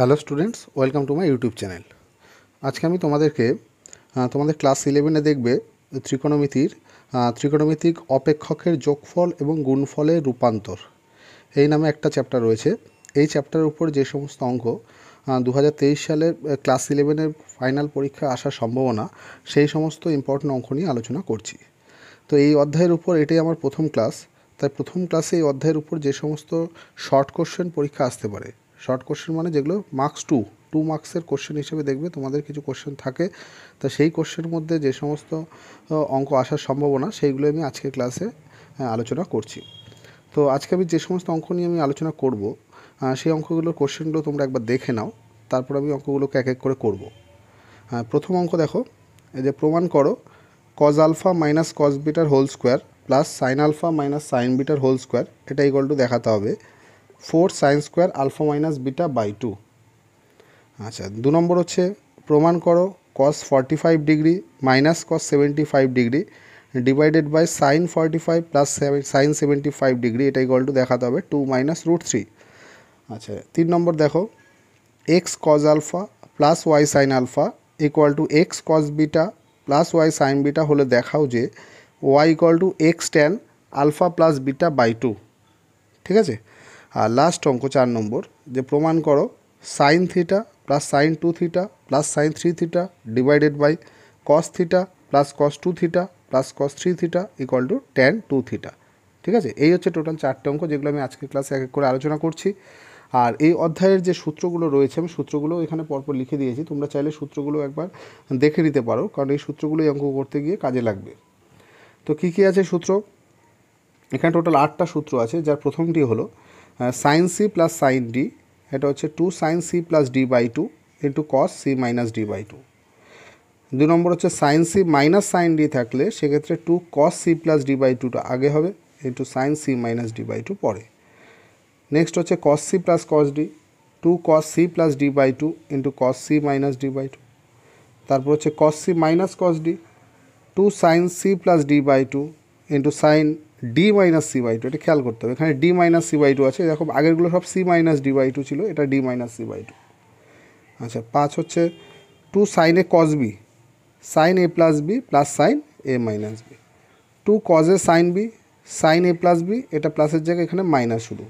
hello students welcome to my YouTube channel আজকে আমি তোমাদেরকে তোমাদের ক্লাস ইলেভেনে দেখবে ত্রিকোণমিতির ত্রিকোণমিতিক অপেক্ষকের যোগফল এবং গুণফলে রূপান্তর এই নামে একটা চ্যাপ্টার রয়েছে এই চ্যাপ্টারের উপর যে সমস্ত অঙ্ক দু সালের ক্লাস ইলেভেনের ফাইনাল পরীক্ষা আসার সম্ভাবনা সেই সমস্ত ইম্পর্টেন্ট অঙ্ক নিয়ে আলোচনা করছি তো এই অধ্যায়ের উপর এটাই আমার প্রথম ক্লাস তাই প্রথম ক্লাসে এই অধ্যায়ের উপর যে সমস্ত শর্ট কোশ্চেন পরীক্ষা আসতে পারে শর্ট কোশ্চেন মানে যেগুলো মার্কস টু টু মার্কসের কোশ্চেন হিসেবে দেখবে তোমাদের কিছু কোশ্চেন থাকে তা সেই কোশ্চেনের মধ্যে যে সমস্ত অঙ্ক আসার সম্ভাবনা সেইগুলো আমি আজকের ক্লাসে আলোচনা করছি তো আজকে আমি যে সমস্ত অঙ্ক নিয়ে আমি আলোচনা করব সেই অঙ্কগুলোর কোশ্চেনগুলো তোমরা একবার দেখে নাও তারপর আমি অঙ্কগুলোকে এক এক করে করব প্রথম অঙ্ক দেখো এই যে প্রমাণ করো কজ আলফা মাইনাস কজ বিটার whole square plus sine alpha minus sine বিটার হোল স্কোয়ার এটা ইকল টু দেখাতে হবে four sine square alpha minus beta by two আচ্ছা দু নম্বর হচ্ছে প্রমাণ করো cos forty five degree minus cos seventy five degree divided by sine forty five plus sine seventy five degree এটা ইকুয়াল টু দেখাতে হবে টু মাইনাস রুট থ্রি আচ্ছা তিন নম্বর দেখো X cos alpha plus Y sine alpha equal to X cos beta plus Y sine beta হলে দেখাও যে Y equal to X tan alpha plus beta by two ঠিক আছে আর লাস্ট অঙ্ক চার নম্বর যে প্রমাণ করো sine theta plus sine two theta plus sine three theta divided by cos theta plus cos two theta plus cos three theta equal to tan two theta ঠিক আছে এই হচ্ছে টোটাল চারটে অঙ্ক যেগুলো আমি আজকে ক্লাসে এক এক করে আলোচনা করছি আর এই অধ্যায়ের যে সূত্রগুলো রয়েছে আমি সূত্রগুলো এখানে পরপর লিখে দিয়েছি তোমরা চাইলে সূত্রগুলো একবার দেখে নিতে পারো কারণ এই সূত্রগুলো অঙ্ক করতে গিয়ে কাজে লাগবে তো কী কী আছে সূত্র এখানে টোটাল আটটা সূত্র আছে যার প্রথমটি হলো sine C plus sine D এটা হচ্ছে two sine C plus D by two into cos C minus D by two দু নম্বর হচ্ছে sine C minus sine D থাকলে সেক্ষেত্রে two cos C plus D by টুটা আগে হবে into sine C minus D by two পরে next হচ্ছে cos C plus cos D two cos C plus D by two into cos C minus D by two তারপর হচ্ছে cos C minus cos D two sine C plus D by two into sine D minus C by two এটা খেয়াল করতে হবে এখানে D minus C by two আছে দেখো আগেরগুলো সব C minus D by two ছিল এটা D minus C by two আচ্ছা পাঁচ হচ্ছে two sine A cos B sine A plus B plus sine A minus B two cos A sine B sine A plus B এটা প্লাসের জায়গায় এখানে minus শুধু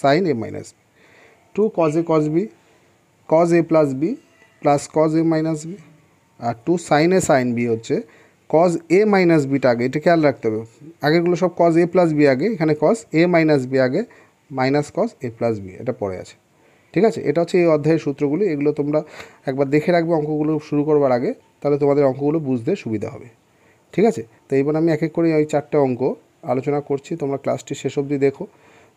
sine A minus B two cos A cos B cos A plus B plus cos A minus B আর two sine A sine B হচ্ছে cos A minus beta আগে এটা খেয়াল রাখতে হবে আগেরগুলো সব কজ এ প্লাস বি আগে এখানে কজ এ মাইনাস বি আগে minus cos A plus B এটা পড়ে আছে ঠিক আছে এটা হচ্ছে এই অধ্যায়ের সূত্রগুলি এগুলো তোমরা একবার দেখে রাখবে অঙ্কগুলো শুরু করবার আগে তাহলে তোমাদের অঙ্কগুলো বুঝতে সুবিধা হবে ঠিক আছে তো এইবার আমি এক এক করে ওই চারটে অঙ্ক আলোচনা করছি তোমরা ক্লাসটি শেষ অবধি দেখো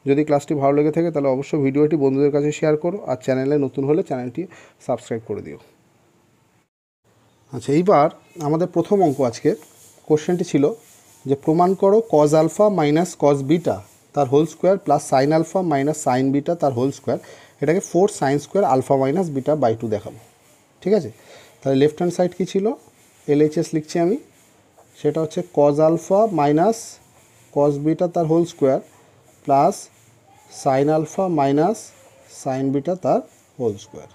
যদি ক্লাসটি ভালো লেগে থাকে তাহলে অবশ্যই ভিডিওটি বন্ধুদের কাছে শেয়ার করো আর চ্যানেলে নতুন হলে চ্যানেলটি সাবস্ক্রাইব করে দিও আচ্ছা এইবার আমাদের প্রথম অঙ্ক আজকে কোশ্চেনটি ছিল যে প্রমাণ করো cos alpha minus cos beta তার whole square plus sine alpha minus sine beta তার হোল স্কোয়ার এটাকে four sine square alpha minus beta by two দেখাবো ঠিক আছে তাহলে লেফট হ্যান্ড সাইড কী ছিল এলএইচএস লিখছি আমি সেটা হচ্ছে cos alpha minus cos beta তার whole square plus sine alpha minus sine beta তার হোল স্কোয়ার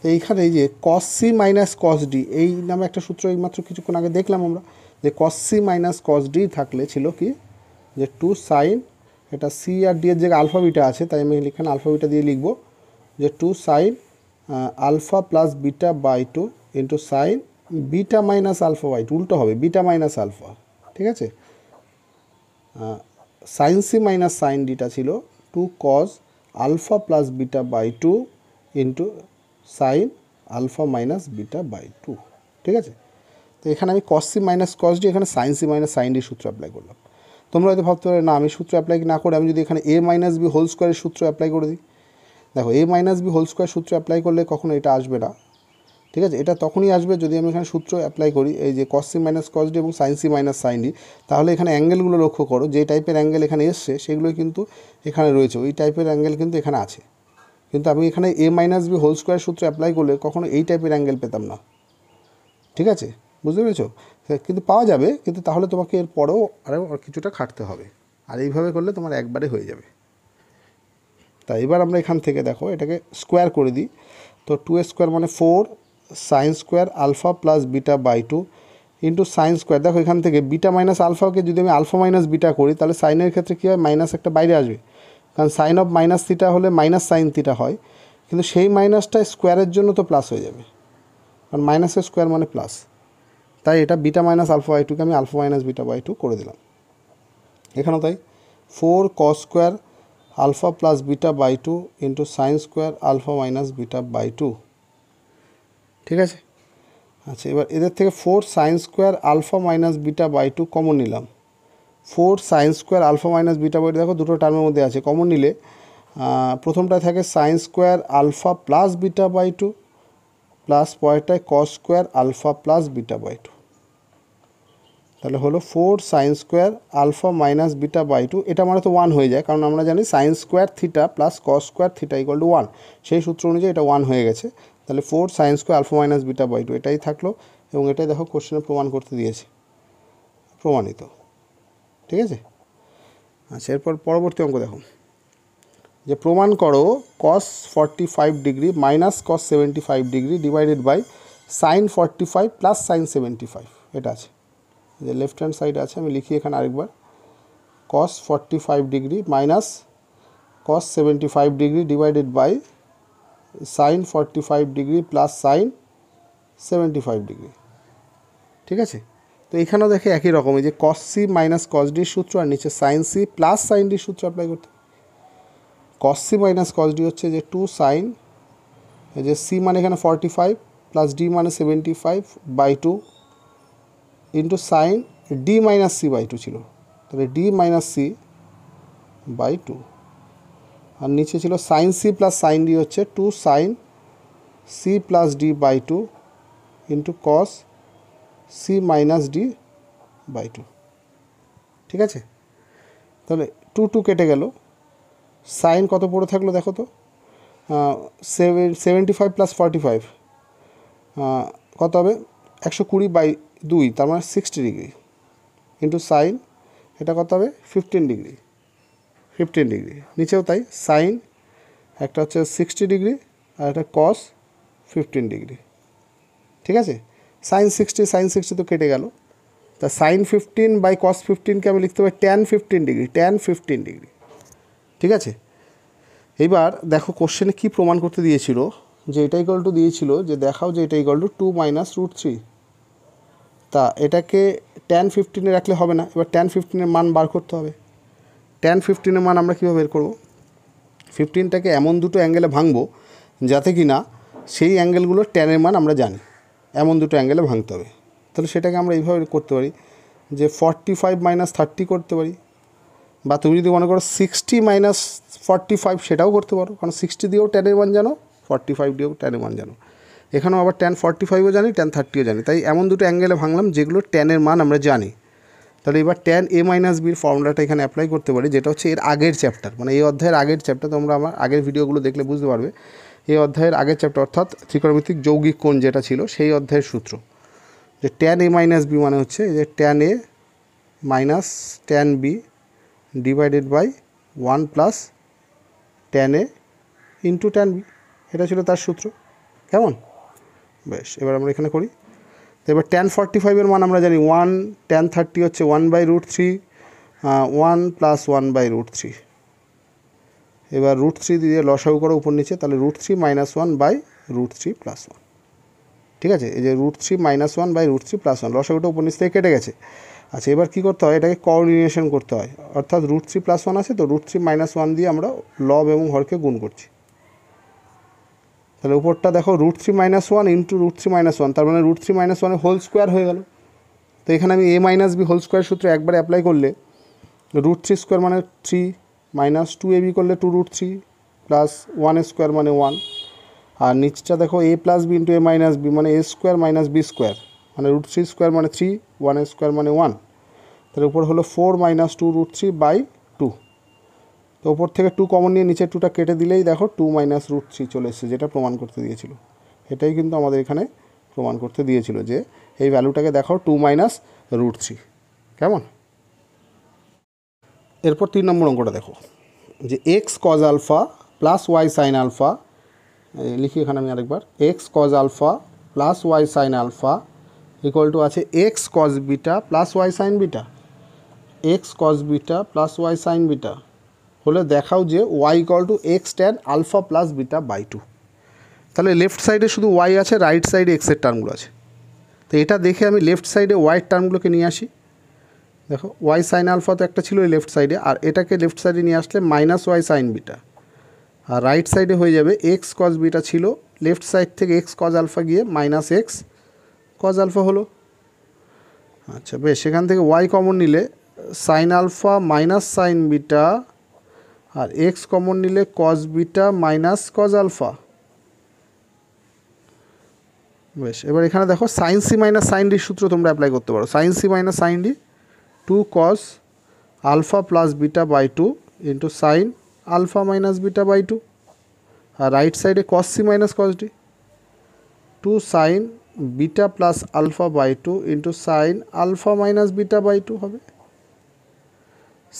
তো এইখানে এই যে cos C minus cos D এই নামে একটা সূত্র এইমাত্র কিছুক্ষণ আগে দেখলাম আমরা যে cos C minus cos D থাকলে ছিল কি যে টু সাইন এটা সি আর ডি এর আলফা আলফাবিটা আছে তাই আমি এখানে আলফাবিটা দিয়ে লিখব যে two sine alpha plus beta by two into sine beta minus alpha by two উল্টো হবে বিটা মাইনাস আলফা ঠিক আছে সাইন সি মাইনাস সাইন ডিটা ছিল two cos alpha plus beta by two into sine alpha minus beta by two ঠিক আছে তো এখানে আমি cos C minus cos D এখানে sine C minus sine D সূত্র অ্যাপ্লাই করলাম তোমরা হয়তো ভাবতে পারো না আমি সূত্র অ্যাপ্লাই না করে আমি যদি এখানে এ মাইনাস বি হোল স্কোয়ারের সূত্র অ্যাপ্লাই করে দিই দেখো A minus B whole square সূত্র অ্যাপ্লাই করলে কখনো এটা আসবে না ঠিক আছে এটা তখনই আসবে যদি আমি এখানে সূত্র অ্যাপ্লাই করি এই যে cos C minus cos D এবং sine C minus sine D তাহলে এখানে অ্যাঙ্গেলগুলো লক্ষ্য করো যে টাইপের অ্যাঙ্গেল এখানে এসছে সেগুলো কিন্তু এখানে রয়েছে ওই টাইপের অ্যাঙ্গেল কিন্তু এখানে আছে কিন্তু আমি এখানে A minus B whole square সূত্র অ্যাপ্লাই করলে কখনো এই টাইপের অ্যাঙ্গেল পেতাম না ঠিক আছে বুঝতে পেরেছো কিন্তু পাওয়া যাবে কিন্তু তাহলে তোমাকে এর পরেও আরও কিছুটা খাটতে হবে আর এইভাবে করলে তোমার একবারে হয়ে যাবে তা এবার আমরা এখান থেকে দেখো এটাকে স্কোয়ার করে দিই তো টু স্কোয়ার মানে four sine square alpha plus beta by two into sine square দেখো এখান থেকে বিটা মাইনাস আলফাকে যদি আমি আলফা মাইনাস বিটা করি তাহলে সাইনের ক্ষেত্রে কী হয় মাইনাস একটা বাইরে আসবে কারণ সাইন অফ মাইনাস থিটা হলে মাইনাস সাইন থিটা হয় কিন্তু সেই মাইনাসটা স্কোয়ারের জন্য তো প্লাস হয়ে যাবে কারণ মাইনাসের স্কোয়ার মানে প্লাস তাই এটা বিটা মাইনাস আলফা বাই টুকে আমি alpha minus beta by two করে দিলাম এখানেও তাই four cos square alpha plus beta by two into sine square alpha minus beta by two ঠিক আছে আচ্ছা এবার এদের থেকে four sine square alpha minus beta by two common নিলাম four sine square alpha minus beta by দেখো দুটো টার্মের মধ্যে আছে কমন নিলে প্রথমটায় থাকে sine square alpha plus beta by two plus পরেরটায় cos square alpha plus beta by two তাহলে হলো four sine square alpha minus beta by two এটা মানে তো ওয়ান হয়ে যায় কারণ আমরা জানি sine square theta plus cos square theta equal to one সেই সূত্র অনুযায়ী এটা ওয়ান হয়ে গেছে তাহলে four sine square alpha minus beta by two এটাই থাকলো এবং এটাই দেখো কোশ্চেনে প্রমাণ করতে দিয়েছে প্রমাণিত ঠিক আছে আচ্ছা এরপর পরবর্তী অঙ্ক দেখো যে প্রমাণ করো cos forty five degree minus cos seventy five degree divided by sine forty five plus sine seventy five এটা আছে যে লেফট হ্যান্ড সাইড আছে আমি লিখি এখানে আরেকবার cos forty five degree minus cos seventy five degree divided by sine forty five degree plus sine seventy five degree ঠিক আছে তো এখানেও দেখে একই রকম এই যে কস সি মাইনাস কস ডির সূত্র আর নিচে সাইন সি প্লাস সাইন ডির সূত্র অ্যাপ্লাই করতে cos C minus cos D হচ্ছে যে টু সাইন এই যে সি মানে এখানে ফর্টি ফাইভ প্লাস ডি মানে seventy five by two into sine D minus C by two ছিল তাহলে D minus C by two আর নিচে ছিল sine C plus sine D হচ্ছে two sine C plus D by two into cos C minus D by two ঠিক আছে তাহলে two two কেটে গেল সাইন কত পড়ে থাকলো দেখো তো seven seventy five plus forty five কত হবে একশো কুড়ি বাই দুই তার মানে সিক্সটি ডিগ্রি ইন্টু সাইন এটা কত হবে ফিফটিন ডিগ্রি ফিফটিন ডিগ্রি নিচেও তাই সাইন একটা হচ্ছে সিক্সটি ডিগ্রি আর একটা কস ফিফটিন ডিগ্রি ঠিক আছে সাইন সিক্সটি সাইন সিক্সটি তো কেটে গেল তা সাইন ফিফটিন বাই কস ফিফটিনকে আমি লিখতে পারি tan fifteen degree tan fifteen degree ঠিক আছে এবার দেখো কোশ্চেনে কী প্রমাণ করতে দিয়েছিল যে এটা ইকল টু দিয়েছিল যে দেখাও যে এটা equal to two minus root three তা এটাকে ট্যান ফিফটিনে রাখলে হবে না এবার ট্যান ফিফটিনের মান বার করতে হবে ট্যান ফিফটিনের মান আমরা কীভাবে বের করবো ফিফটিনটাকে এমন দুটো অ্যাঙ্গেলে ভাঙবো যাতে কি না সেই অ্যাঙ্গেলগুলোর ট্যানের মান আমরা জানি এমন দুটো অ্যাঙ্গেলে ভাঙতে হবে তাহলে সেটাকে আমরা এইভাবে করতে পারি যে ফর্টি ফাইভ মাইনাস থার্টি করতে পারি বা তুমি যদি মনে করো সিক্সটি মাইনাস ফর্টি ফাইভ সেটাও করতে পারো কারণ সিক্সটি দিয়েও টেনের ওয়ান জানো ফর্টি ফাইভ দিয়েও টেনের ওয়ান জানো এখানেও আবার টেন ফর্টি ফাইভও জানি টেন থার্টিও জানি তাই এমন দুটো অ্যাঙ্গেলে ভাঙলাম যেগুলো টেনের মান আমরা জানি তাহলে এবার টেন এ মাইনাস বির ফর্মুলাটা এখানে অ্যাপ্লাই করতে পারি যেটা হচ্ছে এর আগের চ্যাপ্টার মানে এই অধ্যায়ের আগের চ্যাপ্টার তোমরা আমার আগের ভিডিওগুলো দেখলে বুঝতে পারবে এই অধ্যায়ের আগের চ্যাপ্টার অর্থাৎ ত্রিকোণমিতিক যৌগিক কোণ যেটা ছিল সেই অধ্যায়ের সূত্র যে ট্যান এ মাইনাস বি মানে হচ্ছে যে tan A minus tan B divided by one plus tan A into tan B এটা ছিল তার সূত্র কেমন বেশ এবার আমরা এখানে করি এবার ট্যান ফর্টি ফাইভের মান আমরা জানি ওয়ান ট্যান থার্টি হচ্ছে one by root three one plus one by root three এবার রুট থ্রি দিয়ে লসাউ করো উপর নিচে তাহলে root three minus one by root three plus one ঠিক আছে এই যে root three minus one by root three plus one লসাউটা উপর নিচ থেকে কেটে গেছে আচ্ছা এবার কী করতে হয় এটাকে কোঅর্ডিনেশন করতে হয় অর্থাৎ রুট থ্রি প্লাস ওয়ান আছে তো রুট থ্রি মাইনাস ওয়ান দিয়ে আমরা লব এবং হরকে গুণ করছি তাহলে উপরটা দেখো root three minus one into root three minus one তার মানে root three minus one whole square হয়ে গেল তো এখানে আমি A minus B whole square সূত্রে একবার অ্যাপ্লাই করলে রুট থ্রি স্কোয়ার মানে থ্রি মাইনাস টু এবি করলে two root three plus one square মানে ওয়ান আর নিচটা দেখো A plus B into A minus B মানে A square minus B square মানে রুট থ্রি স্কোয়ার মানে থ্রি ওয়ান স্কোয়ার মানে ওয়ান তার উপর হলো four minus two root three by two তো ওপর থেকে টু কমন নিয়ে নিচের টুটা কেটে দিলেই দেখো টু মাইনাস রুট থ্রি চলে এসেছে যেটা প্রমাণ করতে দিয়েছিল এটাই কিন্তু আমাদের এখানে প্রমাণ করতে দিয়েছিল যে এই ভ্যালুটাকে দেখো টু মাইনাস রুট থ্রি কেমন এরপর তিন নম্বর অঙ্কটা দেখো যে x cos alpha plus Y sine alpha লিখি এখানে আমি আরেকবার x cos alpha plus Y sine alpha equal to আছে x cos beta plus Y sine beta x cos beta plus Y sine beta হলে দেখাও যে Y equal to x tan alpha plus beta by two তাহলে left সাইডে শুধু Y আছে right সাইডে এক্সের টার্মগুলো আছে তো এটা দেখে আমি লেফট সাইডে ওয়াইয়ের টার্মগুলোকে নিয়ে আসি দেখো ওয়াই সাইন আলফা তো একটা ছিল লেফট সাইডে আর এটাকে লেফট সাইডে নিয়ে আসলে মাইনাস ওয়াই সাইন বিটা আর রাইট সাইডে হয়ে যাবে এক্স কজ বিটা ছিল লেফট সাইড থেকে এক্স কজ আলফা গিয়ে মাইনাস এক্স কজ আলফা হলো আচ্ছা বেশ সেখান থেকে ওয়াই কমন নিলে sine alpha minus sine beta আর এক্স কমন নিলে cos beta minus cos alpha বেশ এবার এখানে দেখো সাইন সি মাইনাস সাইন ডির সূত্র তোমরা অ্যাপ্লাই করতে পারো sine C minus sine d 2 cos alpha plus beta by 2 into sin alpha minus beta by 2 আর রাইট সাইডে cos c minus cos d 2 sin beta plus alpha by 2 into sin alpha minus beta by 2 হবে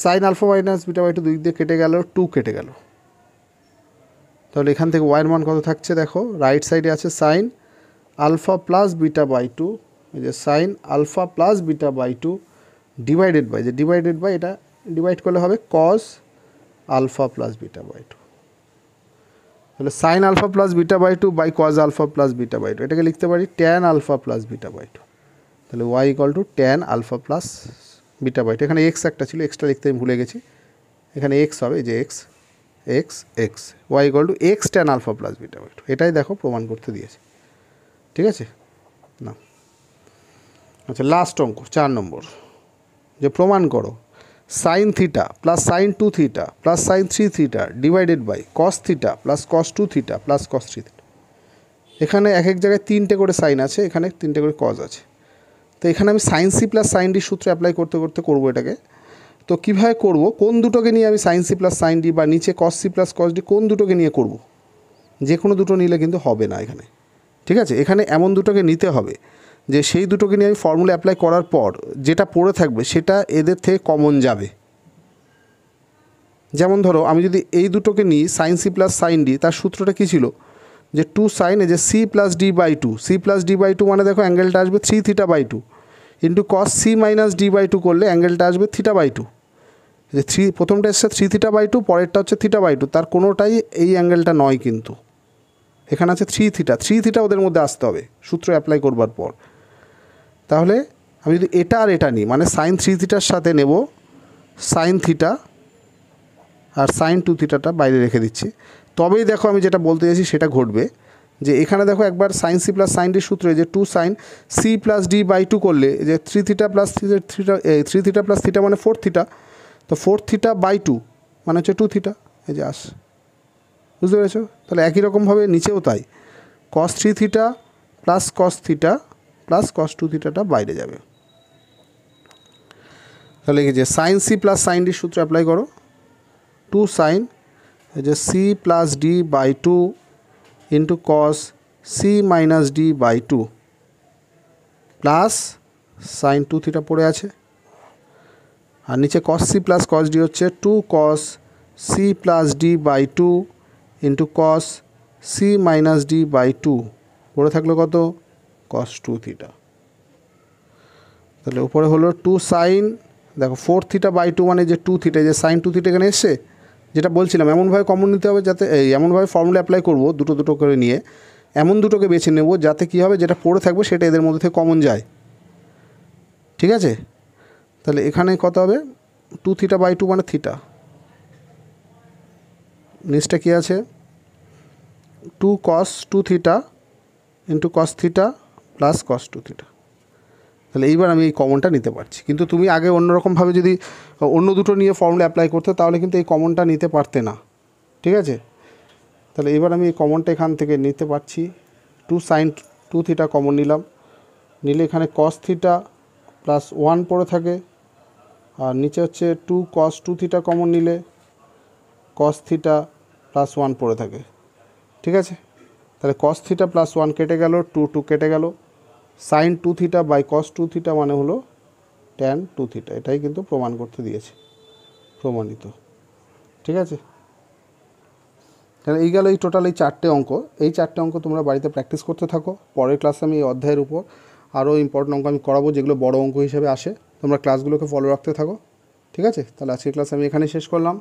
sin alpha minus beta by 2 দুই দিয়ে কেটে গেল 2 কেটে গেল তাহলে এখান থেকে ওয়াইয়ের মান কত থাকছে দেখো রাইট সাইডে আছে sine alpha plus beta by two এই যে sine alpha plus beta by two divided by যে ডিভাইডেড বাই এটা ডিভাইড করলে হবে cos alpha plus beta by two তাহলে sine alpha plus beta by two by cos alpha plus beta by two এটাকে লিখতে পারি tan alpha plus beta by two তাহলে y equal to tan alpha plus beta by two এখানে x একটা ছিল extra লিখতে আমি ভুলে গেছি এখানে এক্স হবে যে x x x y equal to x tan alpha plus beta by two এটাই দেখো প্রমাণ করতে দিয়েছে ঠিক আছে না আচ্ছা লাস্ট অঙ্ক চার নম্বর যে প্রমাণ করো sine theta plus sine two theta plus sine three theta divided by cos theta plus cos two theta plus cos three theta এখানে এক এক জায়গায় তিনটে করে সাইন আছে এখানে তিনটে করে কজ আছে তো এখানে আমি sine C plus sine D সূত্র অ্যাপ্লাই করতে করতে করবো এটাকে তো কীভাবে করব কোন দুটোকে নিয়ে আমি sine C plus sine d বা নিচে cos C plus cos d কোন দুটোকে নিয়ে করব যে কোনো দুটো নিলে কিন্তু হবে না এখানে ঠিক আছে এখানে এমন দুটোকে নিতে হবে যে সেই দুটোকে নিয়ে আমি ফর্মুলা অ্যাপ্লাই করার পর যেটা পড়ে থাকবে সেটা এদের থেকে কমন যাবে যেমন ধরো আমি যদি এই দুটোকে নিই sine C plus sine d তার সূত্রটা কী ছিল যে টু সাইনে যে c plus D by two c plus D by two মানে দেখো অ্যাঙ্গেলটা আসবে three theta by two into cos C minus D by two করলে অ্যাঙ্গেলটা আসবে থিটা বাই টু যে থ্রি প্রথমটা এসছে থ্রি থিটা বাই টু পরেরটা হচ্ছে থিটা বাই টু তার কোনোটাই এই অ্যাঙ্গেলটা নয় কিন্তু এখানে আছে থ্রি থিটা থ্রি থিটা ওদের মধ্যে আসতে হবে সূত্র অ্যাপ্লাই করবার পর তাহলে আমি যদি এটা আর এটা নিই মানে সাইন থ্রি থিটার সাথে নেব সাইন থিটা আর সাইন টু থিটাটা বাইরে রেখে দিচ্ছি তবেই দেখো আমি যেটা বলতে চাইছি সেটা ঘটবে যে এখানে দেখো একবার sine C plus sine d সূত্রে যে two sine C plus D by two করলে যে থ্রি থিটা প্লাস থ্রি থ্রিটা থ্রি থিটা প্লাস থিটা মানে ফোর থিটা তো ফোর থিটা বাই টু মানে হচ্ছে টু থিটা এই যে আস বুঝতে পেরেছো তাহলে একই রকমভাবে নিচেও তাই cos three theta plus cos theta plus cos two থিটাটা বাইরে যাবে তাহলে কি যে sine C plus sine D সূত্র অ্যাপ্লাই করো টু সাইন যে c plus D by two into cos C minus D by two plus sine two theta পড়ে আছে আর নিচে cos C plus cos D হচ্ছে two cos C plus D by two into cos C minus D by two পড়ে থাকলো কত cos two theta তাহলে উপরে হলো টু সাইন দেখো ফোর থিটা বাই টু মানে যে টু থিটা যে সাইন টু থিটা এখানে এসছে যেটা বলছিলাম এমনভাবে কমন নিতে হবে যাতে এমনভাবে ফর্মুলা অ্যাপ্লাই করব দুটো দুটো করে নিয়ে এমন দুটোকে বেছে নেব যাতে কি হবে যেটা পড়ে থাকবে সেটা এদের মধ্যে থেকে কমন যায় ঠিক আছে তাহলে এখানে কত হবে টু থিটা বাই টু মানে থিটা নিচটা কী আছে two cos two theta into cos theta plus cos two theta তাহলে এইবার আমি এই কমনটা নিতে পারছি কিন্তু তুমি আগে অন্যরকমভাবে যদি অন্য দুটো নিয়ে ফর্মুলা অ্যাপ্লাই করতে তাহলে কিন্তু এই কমনটা নিতে পারতে না ঠিক আছে তাহলে এবার আমি এই কমনটা এখান থেকে নিতে পারছি two sine two theta common নিলাম নিলে এখানে কস থিটা প্লাস ওয়ান পড়ে থাকে আর নিচে হচ্ছে two cos two theta common নিলে কস থিটা প্লাস ওয়ান পড়ে থাকে ঠিক আছে তাহলে কস থিটা প্লাস ওয়ান কেটে গেল টু টু কেটে গেল sine two theta by cos two theta মানে হলো ট্যান টু থিটা এটাই কিন্তু প্রমাণ করতে দিয়েছে প্রমাণিত ঠিক আছে তাহলে এই গেল এই টোটাল এই চারটে অঙ্ক এই চারটে অঙ্ক তোমরা বাড়িতে প্র্যাকটিস করতে থাকো পরের ক্লাসে আমি এই অধ্যায়ের উপর আরও ইম্পর্টেন্ট অঙ্ক আমি করাবো যেগুলো বড় অঙ্ক হিসেবে আসে তোমরা ক্লাসগুলোকে ফলো রাখতে থাকো ঠিক আছে তাহলে আজকের ক্লাস আমি এখানে শেষ করলাম